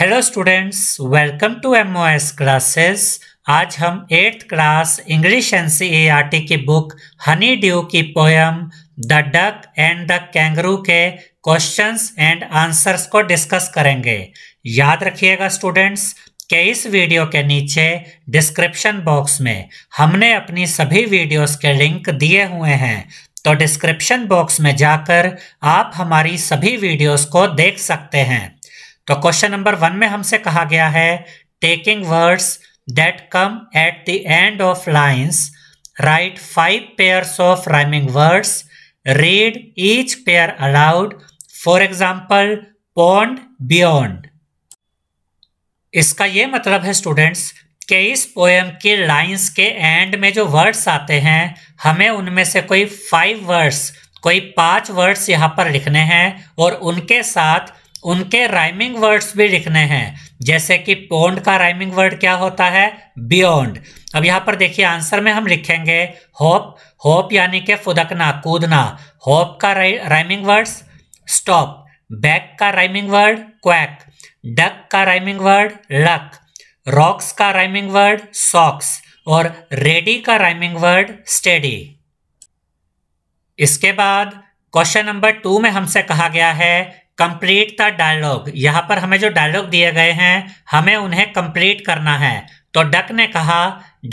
Hello students welcome to M O S classes आज हम eighth class English N C E R T की book honey dew की poem the duck and the kangaroo के questions and answers को discuss करेंगे याद रखिएगा students के इस वीडियो के नीचे डिस्क्रिप्शन बॉक्स में हमने अपनी सभी वीडियोस के लिंक दिए हुए हैं तो डिस्क्रिप्शन बॉक्स में जाकर आप हमारी सभी वीडियोस को देख सकते हैं तो क्वेश्चन नंबर वन में हमसे कहा गया है taking words that come at the end of lines write five pairs of rhyming words read each pair aloud for example pond beyond इसका ये मतलब है स्टूडेंट्स कि इस पोएम के लाइंस के एंड में जो वर्ड्स आते हैं हमें उनमें से कोई फाइव वर्ड्स कोई पांच वर्ड्स यहाँ पर लिखने हैं और उनके साथ उनके राइमिंग वर्ड्स भी लिखने हैं जैसे कि पोंड का राइमिंग वर्ड क्या होता है बियॉन्ड अब यहाँ पर देखिए आंसर में हम लिखेंगे होप होप यानी के फुदकना कूदना होप का राइमिंग वर्ड्स स्टॉप बैक का राइमिंग वर्ड क्वैक डक का राइमिंग वर्ड लक रॉक्स का राइमिंग वर्ड सॉक्स और रेडी का राइमिंग वर्ड स्टेडी इसके बाद क्वेश्चन नंबर टू में हमसे कहा गया है कंप्लीट द डायलॉग यहाँ पर हमें जो डायलॉग दिए गए हैं हमें उन्हें कंप्लीट करना है तो डक ने कहा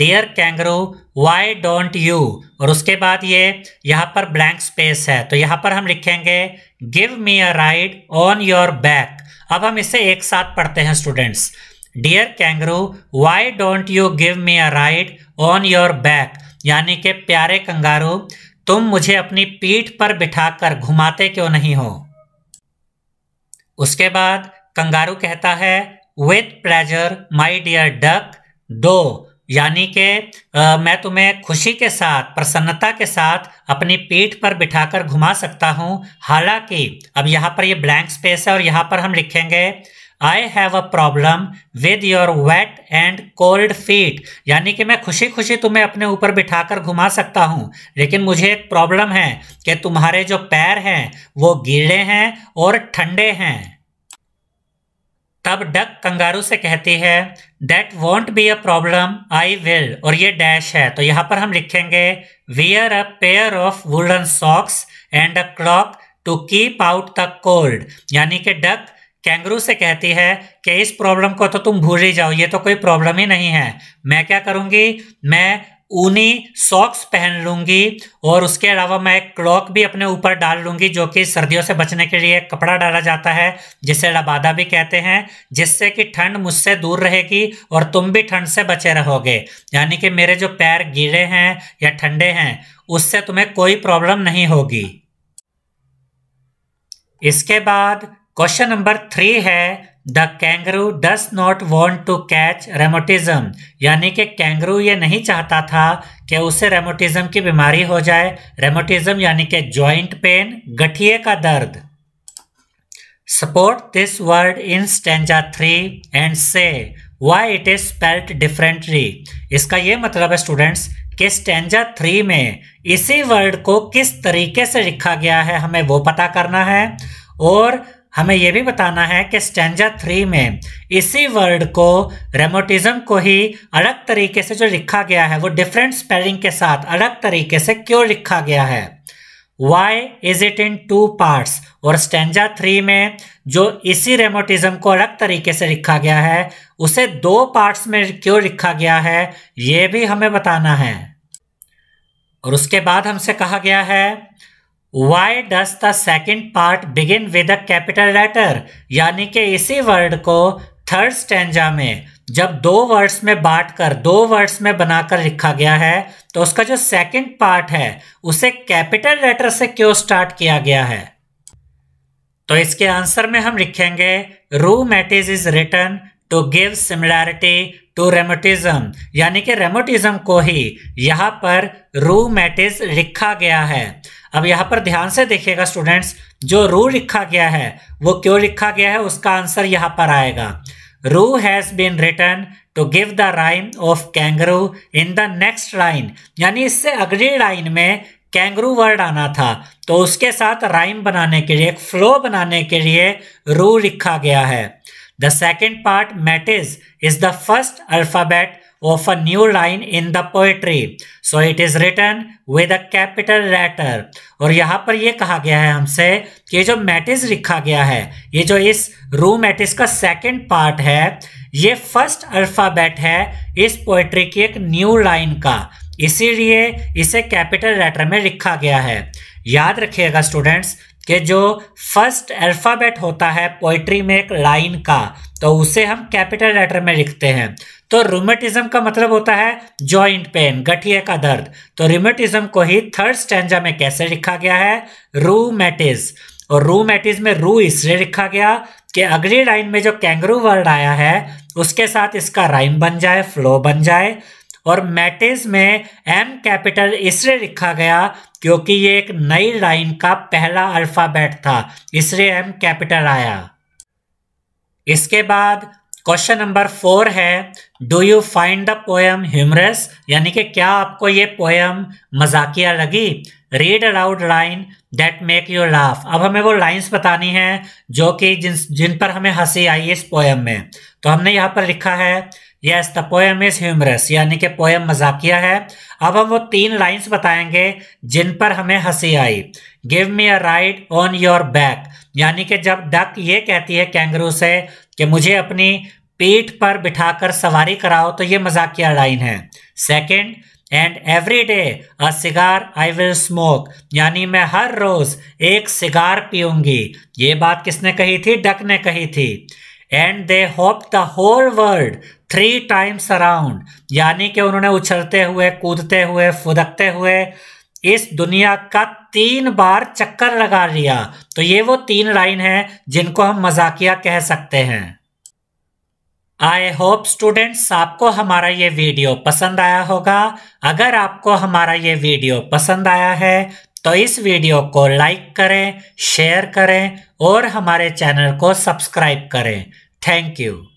dear kangaroo why don't you और उसके बाद ये यहाँ पर ब्लैंक स्पेस है तो यहाँ पर हम लिखेंगे give me a ride on your back अब हम इसे एक साथ पढ़ते हैं students dear kangaroo why don't you give me a ride on your back यानी कि प्यारे कंगारू तुम मुझे अपनी पीठ पर बिठाकर घुमाते क्यों नहीं हो उसके बाद कंगारू कहता है with pleasure my dear duck दो यानी कि मैं तुम्हें खुशी के साथ प्रसन्नता के साथ अपनी पीठ पर बिठाकर घुमा सकता हूँ हालांकि अब यहाँ पर ये ब्लैंक स्पेस है और यहाँ पर हम लिखेंगे I have a problem with your wet and cold feet यानी कि मैं खुशी खुशी तुम्हें अपने ऊपर बिठाकर घुमा सकता हूँ लेकिन मुझे एक प्रॉब्लम है कि तुम्हारे जो पैर हैं वो गीले हैं और ठंडे हैं तब डक कंगारू से कहती है that won't be a problem I will और ये डैश है तो यहाँ पर हम लिखेंगे wear a pair of woollen socks and a cloak to keep out the cold यानी कि डक कैंगरू से कहती है कि इस प्रॉब्लम को तो तुम भूल ही जाओ ये तो कोई प्रॉब्लम ही नहीं है मैं क्या करूंगी मैं ऊनी सॉक्स पहन लूंगी और उसके अलावा मैं एक क्लॉक भी अपने ऊपर डाल लूंगी जो कि सर्दियों से बचने के लिए कपड़ा डाला जाता है जिसे लबादा भी कहते हैं जिससे कि ठंड मुझसे दूर रहेगी और तुम भी ठंड से बचे रहोगे यानी कि मेरे जो पैर गीले हैं या ठंडे हैं उससे तुम्हें कोई प्रॉब्लम नहीं होगी इसके बाद क्वेश्चन नंबर थ्री है the kangaroo does not want to catch rheumatism यानी कि कैंगरू ये नहीं चाहता था कि उसे रेमोटिज्म की बीमारी हो जाए रेमोटिज्म यानी कि जॉइंट पेन गठिए का दर्द support this word in stanza three and say why it is spelt differently इसका ये मतलब है स्टूडेंट्स कि स्टेंजा थ्री में इसी वर्ड को किस तरीके से लिखा गया है हमें वो पता करना है और हमें यह भी बताना है कि स्टेंजा थ्री में इसी वर्ड को रेमोटिज्म को ही अलग तरीके से जो लिखा गया है वो डिफरेंट स्पेलिंग के साथ अलग तरीके से क्यों लिखा गया है why is it in two parts और स्टेंजा थ्री में जो इसी रेमोटिज्म को अलग तरीके से लिखा गया है उसे दो पार्ट्स में क्यों लिखा गया है ये भी हमें बताना है और उसके बाद हमसे कहा गया है Why does the second part begin with a capital letter? यानी कि इसी वर्ड को थर्ड स्टेंजा में जब दो वर्ड्स में बांट कर दो वर्ड्स में बनाकर लिखा गया है तो उसका जो सेकंड पार्ट है उसे कैपिटल लेटर से क्यों स्टार्ट किया गया है तो इसके आंसर में हम लिखेंगे roo rheumatiz is return to give similarity to rheumatism यानी कि रेमोटिज्म को ही यहाँ पर रूमेटिज लिखा गया है अब यहाँ पर ध्यान से देखिएगा स्टूडेंट्स जो रू लिखा गया है वो क्यों लिखा गया है उसका आंसर यहाँ पर आएगा roo has been return to give the rhyme of kangaroo in the next line यानी इससे अगली लाइन में कैंगरू वर्ड आना था तो उसके साथ राइम बनाने के लिए एक फ्लो बनाने के लिए रू लिखा गया है The second part, metis, is the first alphabet of a new line in the poetry. So it is written with a capital letter. और यहाँ पर यह कहा गया है हमसे कि जो मैटिस लिखा गया है ये जो इस रू मैटिस का सेकेंड पार्ट है ये फर्स्ट अल्फाबेट है इस पोएट्री की एक न्यू लाइन का इसीलिए इसे कैपिटल लेटर में लिखा गया है याद रखिएगा स्टूडेंट्स कि जो फर्स्ट अल्फ़ाबेट होता है पोइट्री में एक लाइन का तो उसे हम कैपिटल लेटर में लिखते हैं तो रूमेटिज्म का मतलब होता है जॉइंट पेन गठिए का दर्द तो रूमेटिज्म को ही थर्ड स्टैंजा में कैसे लिखा गया है रूमेटिज और रूमेटिज में रू इसलिए लिखा गया कि अगली लाइन में जो कैंगरू वर्ड आया है उसके साथ इसका राइम बन जाए फ्लो बन जाए और मैटिस में एम कैपिटल इसलिए लिखा गया क्योंकि ये एक नई लाइन का पहला अल्फ़ाबेट था इसलिए एम कैपिटल आया इसके बाद क्वेश्चन नंबर फोर है do you find the poem humorous यानी कि क्या आपको ये पोयम मजाकिया लगी read aloud line that make you laugh अब हमें वो लाइन्स बतानी है जो कि जिन जिन पर हमें हंसी आई इस पोएम में तो हमने यहाँ पर लिखा है yes the poem is humorous यानी कि पोएम मजाकिया है अब हम वो तीन लाइंस बताएंगे जिन पर हमें हंसी आई give me a ride on your back यानी कि जब डक ये कहती है कैंगरू से कि मुझे अपनी पीठ पर बिठाकर सवारी कराओ तो ये मजाकिया लाइन है second and every day a cigar I will smoke यानी मैं हर रोज एक सिगार पीऊंगी ये बात किसने कही थी डक ने कही थी and they hop the whole world three times around यानी कि उन्होंने उछलते हुए कूदते हुए फुदकते हुए इस दुनिया का तीन बार चक्कर लगा लिया तो ये वो तीन लाइन है जिनको हम मजाकिया कह सकते हैं आई होप स्टूडेंट्स आपको हमारा ये वीडियो पसंद आया होगा अगर आपको हमारा ये वीडियो पसंद आया है तो इस वीडियो को लाइक करें शेयर करें और हमारे चैनल को सब्सक्राइब करें थैंक यू